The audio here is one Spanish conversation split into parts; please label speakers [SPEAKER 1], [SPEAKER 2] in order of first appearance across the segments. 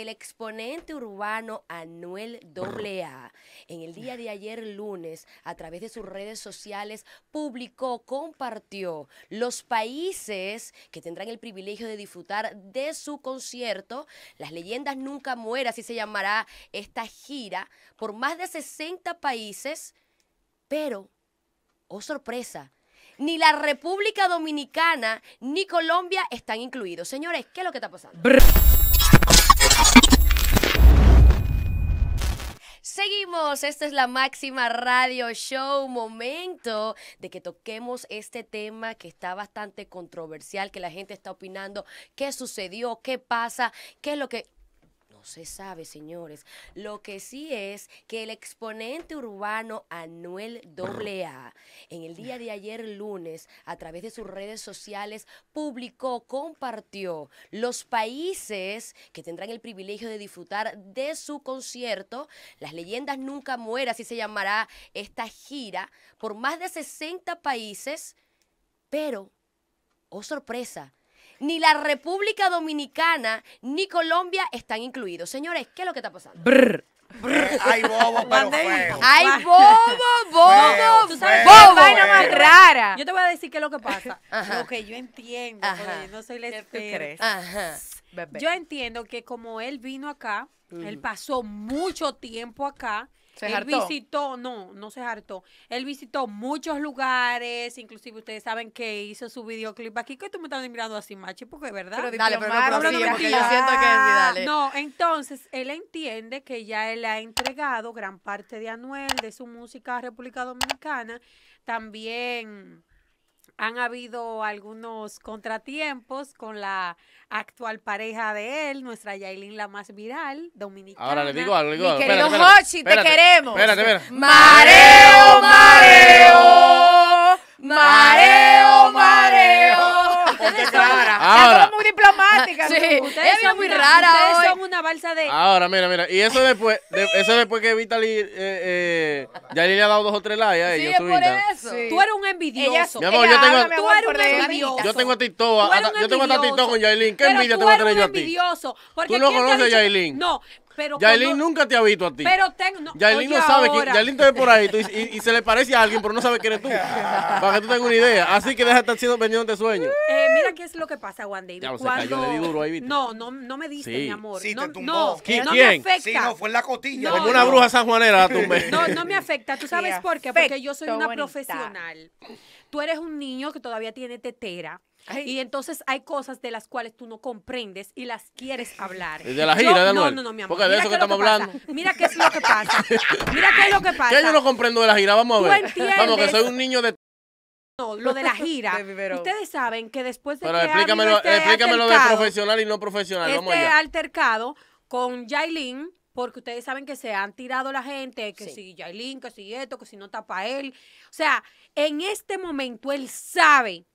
[SPEAKER 1] el exponente urbano Anuel AA en el día de ayer lunes a través de sus redes sociales publicó, compartió los países que tendrán el privilegio de disfrutar de su concierto. Las leyendas nunca muera, así se llamará esta gira, por más de 60 países, pero, oh sorpresa, ni la República Dominicana ni Colombia están incluidos. Señores, ¿qué es lo que está pasando? Seguimos, esta es la máxima radio show, momento de que toquemos este tema que está bastante controversial, que la gente está opinando, qué sucedió, qué pasa, qué es lo que se sabe, señores. Lo que sí es que el exponente urbano Anuel AA en el día de ayer lunes, a través de sus redes sociales, publicó, compartió los países que tendrán el privilegio de disfrutar de su concierto. Las leyendas nunca Muera, así se llamará esta gira, por más de 60 países, pero, oh sorpresa, ni la República Dominicana, ni Colombia están incluidos. Señores, ¿qué es lo que está pasando? Brr. Eh, Ay, bobo, pero feo. Ay, bobo, bobo. ¿Tú bobo, vaina más rara. Yo te voy a decir qué es lo que pasa.
[SPEAKER 2] Lo que yo entiendo, no soy la experta. Yo entiendo que como él vino acá, él pasó mucho tiempo acá, se él visitó, no, no se hartó. Él visitó muchos lugares, inclusive ustedes saben que hizo su videoclip aquí, que tú me estás mirando así, machi, porque es verdad. dale, pero no, porque yo siento que dale. No, entonces, él entiende que ya él ha entregado gran parte de Anuel, de su música a República Dominicana, también han habido algunos contratiempos con la actual pareja de él, nuestra Yailin la más viral, dominicana. Ahora le digo algo, le digo algo. querido Hochi, te queremos. Espérate,
[SPEAKER 3] mareo, mareo, mareo. Ahora,
[SPEAKER 2] muy diplomática
[SPEAKER 3] Sí, ustedes son muy raras. Ustedes son
[SPEAKER 2] una balsa de. Ahora,
[SPEAKER 3] mira, mira. Y eso después, eso después que Vitaly, Eh, eh, le ha dado dos o tres likes a ella. Sí, por eso.
[SPEAKER 2] Tú eres un envidioso.
[SPEAKER 3] mi amor, yo tengo. Tú
[SPEAKER 2] eres un envidioso.
[SPEAKER 3] Yo tengo a TikTok. Yo tengo a TikTok con Yailin. ¿Qué envidia te voy a tener yo a ti?
[SPEAKER 2] envidioso. Tú no conoces a Yailin. No, pero Yailin
[SPEAKER 3] nunca te ha visto a ti. Pero
[SPEAKER 2] tengo. no sabe que. Yailin te
[SPEAKER 3] ve por ahí y, se le parece a alguien, pero no sabe quién eres tú. para que tú tengas una idea. Así que deja de estar siendo vendido de sueño.
[SPEAKER 2] Eh, mira qué es lo que pasa, Juan David. cuando... No, no, no me diste, mi amor. no, No, ¿Quién? me afecta. Sí, no, fue en la cotilla. No, Como una bruja
[SPEAKER 3] sanjuanera la tumbé. No, no
[SPEAKER 2] me afecta. ¿Tú sabes por qué? Porque yo soy una profesional. Tú eres un niño que todavía tiene tetera y entonces hay cosas de las cuales tú no comprendes y las quieres hablar. ¿Y de la gira, de No, no, no, mi amor. Porque de eso que estamos hablando. Mira qué es lo que pasa. Mira qué es lo que pasa. Que yo no comprendo de la gira, vamos a ver. Vamos, que soy un niño de no, lo de la gira. Ustedes saben que después de Pero que explícamelo, de profesional
[SPEAKER 3] y no profesional. Este Vamos
[SPEAKER 2] altercado con Yailin, porque ustedes saben que se han tirado la gente, que si Yailin, que si esto, que si no tapa él. O sea, en este momento él sabe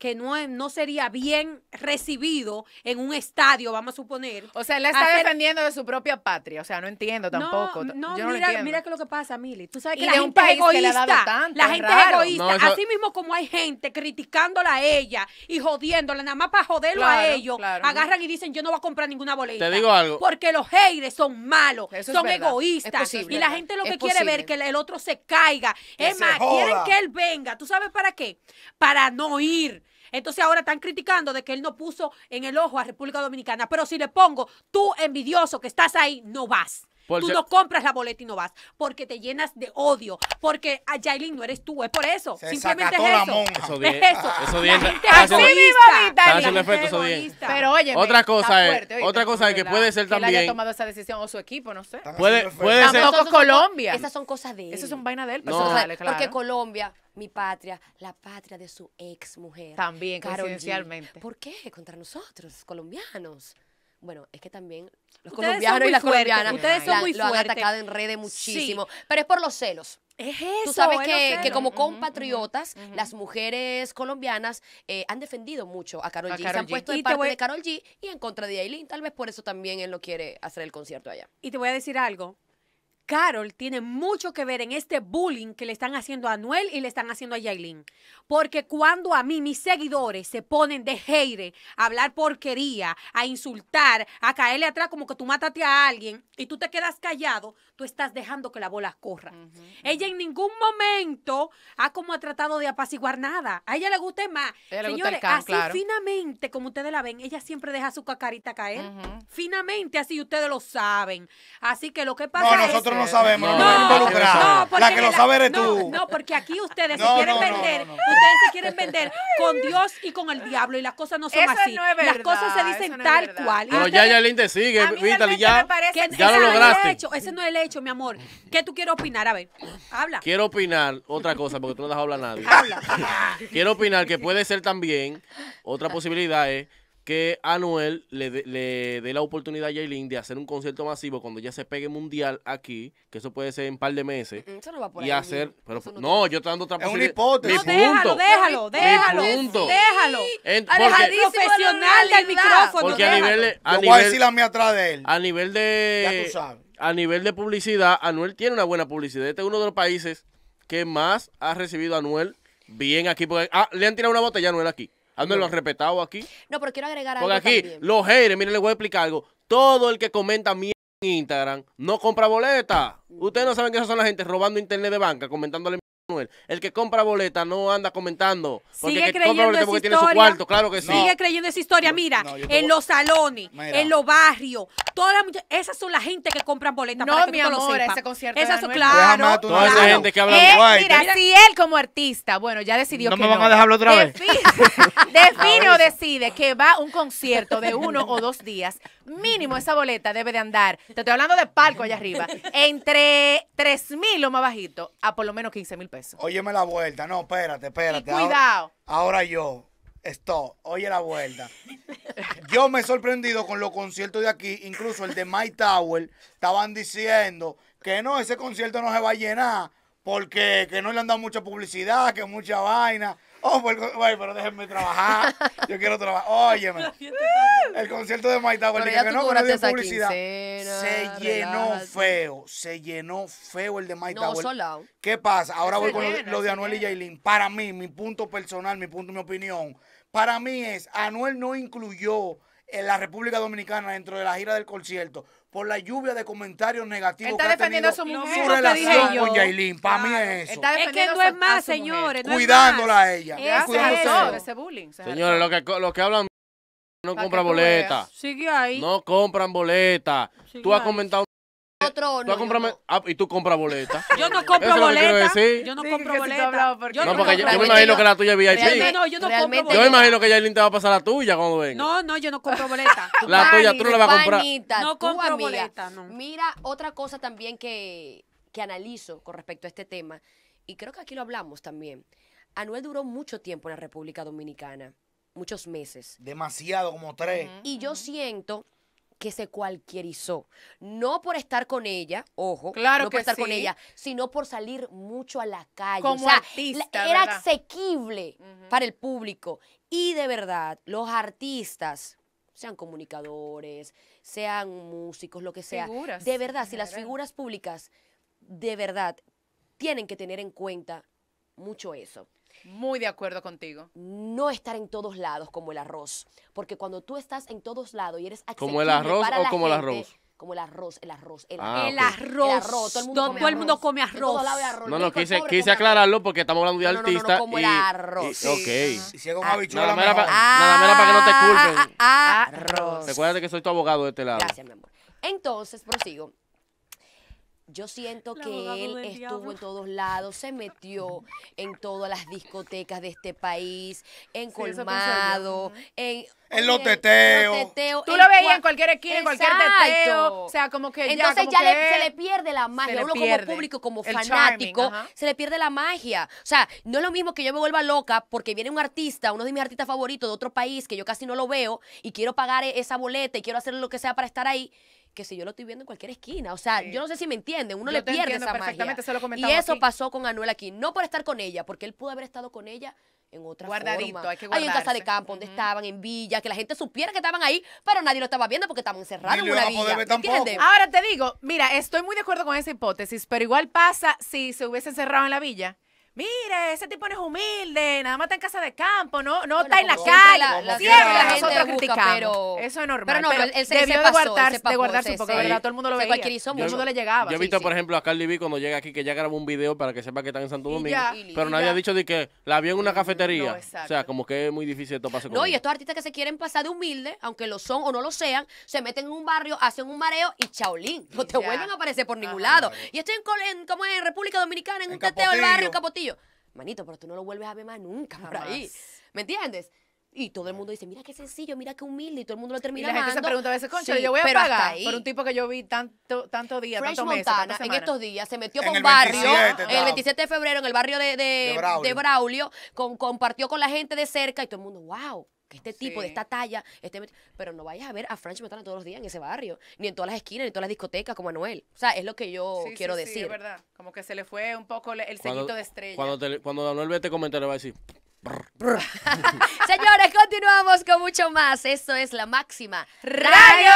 [SPEAKER 2] que no, no sería bien recibido en un estadio, vamos a suponer. O sea, la está
[SPEAKER 4] defendiendo de su propia patria. O sea, no entiendo tampoco. No, mira, qué mira
[SPEAKER 2] lo que pasa, Mili. Tú sabes que la gente es egoísta, la gente es, egoísta. Así mismo como hay gente criticándola a ella y jodiéndola, nada más para joderlo a ellos, agarran y dicen, yo no voy a comprar ninguna boleta. Te digo algo. Porque los heires son malos, son egoístas. y la gente lo que quiere ver ver que el otro se caiga. es más, quieren que él venga. ¿Tú sabes para qué? Para no ir entonces ahora están criticando de que él no puso en el ojo a República Dominicana. Pero si le pongo, tú envidioso que estás ahí, no vas tú no compras la boleta y no vas porque te llenas de odio, porque a ah, Yailin no eres tú, es por eso. Se Simplemente es eso.
[SPEAKER 3] Eso bien. es eso. mamita. así mismo, efecto, eso Pero oye, otra cosa es, fuerte, otra cosa es que puede ser también. Que haya tomado
[SPEAKER 4] esa decisión o su equipo, no sé. Puede, puede ser. Tampoco Colombia. Esas son cosas de él. Esas son vainas de él. Pues, porque
[SPEAKER 1] Colombia mi patria, la patria de su ex mujer. También, coincidencialmente. ¿Por qué? Contra nosotros, colombianos. Bueno, es que también los colombianos y las colombianas Ustedes son muy lo han atacado en redes muchísimo. Pero es por los celos. Es eso, Tú sabes que, que, como compatriotas, las mujeres colombianas eh, han defendido mucho a Carol G. se han puesto de parte de Carol G y en contra de Aileen. Tal vez por eso también él no quiere hacer el concierto allá. Y te voy a decir algo. Carol tiene mucho que ver en este
[SPEAKER 2] bullying que le están haciendo a Anuel y le están haciendo a Yailin. Porque cuando a mí mis seguidores se ponen de heire, a hablar porquería, a insultar, a caerle atrás como que tú mátate a alguien y tú te quedas callado, tú estás dejando que la bola corra. Ella en ningún momento ha como ha tratado de apaciguar nada. A ella le gusta más. Ella Señores, así finamente, como ustedes la ven, ella siempre deja su cacarita caer. Finamente, así ustedes lo saben. Así que lo que pasa es no
[SPEAKER 3] sabemos, no, la que lo sabe eres tú.
[SPEAKER 2] No, porque aquí ustedes se quieren vender, ustedes se quieren vender con Dios y con el diablo y las cosas no son así. Las cosas se dicen tal cual. Pero ya,
[SPEAKER 3] ya, Linde sigue, Vitali, ya, ya lo lograste.
[SPEAKER 2] Ese no es el hecho, mi amor. ¿Qué tú quieres opinar? A ver, habla.
[SPEAKER 3] Quiero opinar otra cosa, porque tú no dejas hablar a nadie. Quiero opinar que puede ser también, otra posibilidad es que Anuel le, le dé la oportunidad a Jaylin de hacer un concierto masivo cuando ya se pegue mundial aquí, que eso puede ser en un par de meses. Mm,
[SPEAKER 1] mm, eso no va y hacer,
[SPEAKER 3] pero no, yo estoy dando otra Es una hipótesis. déjalo, déjalo,
[SPEAKER 1] déjalo. Déjalo. déjalo.
[SPEAKER 3] porque, profesional del micrófono. Porque a nivel de, a yo nivel, voy a decir la mía atrás de él. A nivel de Ya A nivel de publicidad, Anuel tiene una buena publicidad. Este es uno de los países que más ha recibido a Anuel bien aquí porque ah, le han tirado una botella a Anuel aquí. Ah, lo no. respetado aquí.
[SPEAKER 1] No, pero quiero agregar algo. Porque aquí,
[SPEAKER 3] los haters, miren, les voy a explicar algo. Todo el que comenta mierda en Instagram no compra boleta. Mm. Ustedes no saben que esas son la gente robando internet de banca, comentándole el que compra boleta no anda comentando. Porque Sigue creyendo tiene su cuarto, claro que sí. Sigue
[SPEAKER 2] creyendo esa historia. Mira, en los salones, en los barrios, todas esas son la gente que compra boletas no, mi ese concierto Esas son,
[SPEAKER 4] claro. gente que habla eh, Mira, si él como artista, bueno, ya decidió no que me van a dejarlo otra vez. Define o decide que va a un concierto de uno o dos días, mínimo esa boleta debe de andar, te estoy hablando de palco allá arriba, entre 3 mil o más bajito a
[SPEAKER 3] por lo menos 15 mil pesos. Óyeme la vuelta. No, espérate, espérate. cuidado. Ahora, yo. esto, oye la vuelta. Yo me he sorprendido con los conciertos de aquí, incluso el de My Tower, estaban diciendo que no, ese concierto no se va a llenar porque que no le han dado mucha publicidad, que mucha vaina. Oh, pero déjenme trabajar. Yo quiero trabajar. Óyeme. El concierto de My pues, el que no, no publicidad. se llenó feo. Se llenó feo el de Maita No, ¿Qué pasa? Ahora voy con lo, de Anuel y Jailin. Para mí, mi punto personal, mi punto, mi opinión. Para mí es, Anuel no incluyó en la República Dominicana dentro de la gira del concierto por la lluvia de comentarios negativos está que defendiendo ha su relación con Yailin. Para mí es eso.
[SPEAKER 4] Es que no es más, señores. Cuidándola a ella. ese bullying.
[SPEAKER 3] Señores, lo que, lo que hablan no compran boletas. Sigue ahí. No compran boletas. Tú has comentado Ah, y tú compras boletas. yo no compro boletas. Yo
[SPEAKER 2] no compro boletas.
[SPEAKER 3] no, porque yo, me imagino que la tuya es VIP. No,
[SPEAKER 2] yo no Yo
[SPEAKER 4] me imagino
[SPEAKER 3] que Yailin te va a pasar la tuya cuando venga.
[SPEAKER 2] No, no, yo no compro boleta.
[SPEAKER 3] la tuya tú no la vas a comprar.
[SPEAKER 1] No compro boletas, no. Mira, otra cosa también que, que analizo con respecto a este tema, y creo que aquí lo hablamos también. Anuel duró mucho tiempo en la República Dominicana, muchos meses. Demasiado, como tres. y yo siento que se cualquierizó. No por estar con ella, ojo, claro no por estar con ella, sino por salir mucho a la calle. Como o sea, era asequible para el público. Y de verdad, los artistas, sean comunicadores, sean músicos, lo que sea, de verdad, si las figuras públicas, de verdad, tienen que tener en cuenta mucho eso. Muy de acuerdo contigo. No estar en todos lados como el arroz. Porque cuando tú estás en todos lados y eres Como el arroz o como el arroz como el arroz, el arroz, el, ah,
[SPEAKER 2] arroz. el arroz. Todo el mundo, come, arroz. No, no, quise,
[SPEAKER 3] aclararlo porque estamos hablando de artistas. como el arroz. ok. Y ah, nada, menos para que no te ah, culpen. Arroz. Recuérdate que soy tu abogado de este lado. Gracias, mi amor.
[SPEAKER 1] Entonces, prosigo. Yo siento que él estuvo en todos lados, se metió en todas las discotecas de este país, en Colmado, en, en los teteos.
[SPEAKER 4] Tú lo veías en cualquier esquina, en cualquier teteo. O sea,
[SPEAKER 1] como que Entonces ya, se le pierde la magia. Uno como público, como fanático, se le pierde la magia. O sea, no es lo mismo que yo me vuelva loca porque viene un artista, uno de mis artistas favoritos de otro país que yo casi no lo veo y quiero pagar e-, esa boleta y quiero hacer lo que sea para estar ahí que si yo lo estoy viendo en cualquier esquina. O sea, yo no sé si me entienden, uno le pierde esa magia. y eso pasó con Anuel aquí, no por estar con ella, porque él pudo haber estado con ella en otra Guardadito, forma. hay que Ahí en casa de campo, donde estaban, en villa, que la gente supiera que estaban ahí, pero nadie lo estaba viendo porque estaban encerrados en una villa.
[SPEAKER 4] Ahora te digo, mira, estoy muy de acuerdo con esa hipótesis, pero igual pasa si se hubiese encerrado en la villa Mire, ese tipo no es humilde, nada más está en casa de campo, no, no está en la calle. La, la, siempre la, nosotros eso es normal. Pero no, pero él, se pasó, de, de guardarse porque poco, ¿verdad? Todo el mundo lo veía. Todo el mundo le llegaba. Yo he visto,
[SPEAKER 3] por ejemplo, a Carly B cuando llega aquí que ya grabó un video para que sepa que está en Santo Domingo. pero nadie ha dicho de que la vio en una cafetería. o sea, como que es muy difícil esto pase con No, y
[SPEAKER 1] estos artistas que se quieren pasar de humilde, aunque lo son o no lo sean, se meten en un barrio, hacen un mareo y chaolín. No te vuelven a aparecer por ningún lado. Y estoy en, como en República Dominicana, en un teteo del barrio, Manito, pero tú no lo vuelves a ver más nunca por ¿Me entiendes? Y todo el mundo dice, mira qué sencillo, mira qué humilde, y todo el mundo lo termina Y la gente se pregunta a veces, concha, yo voy a pagar por un tipo que yo vi tanto, tanto día, tanto en estos días se metió con barrio el 27 de febrero en el barrio de, Braulio. compartió con la gente de cerca y todo el mundo, wow, que este tipo de esta talla, este, pero no vayas a ver a French Montana todos los días en ese barrio, ni en todas las esquinas, ni en todas las discotecas como Anuel. O sea, es lo que yo quiero decir. Sí, es verdad.
[SPEAKER 4] Como que se le fue un poco el
[SPEAKER 1] cuando, de estrella. Cuando,
[SPEAKER 3] te, Anuel ve este comentario, va a decir...
[SPEAKER 1] Señores, continuamos con mucho más. Esto es la máxima Radio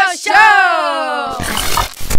[SPEAKER 1] Show.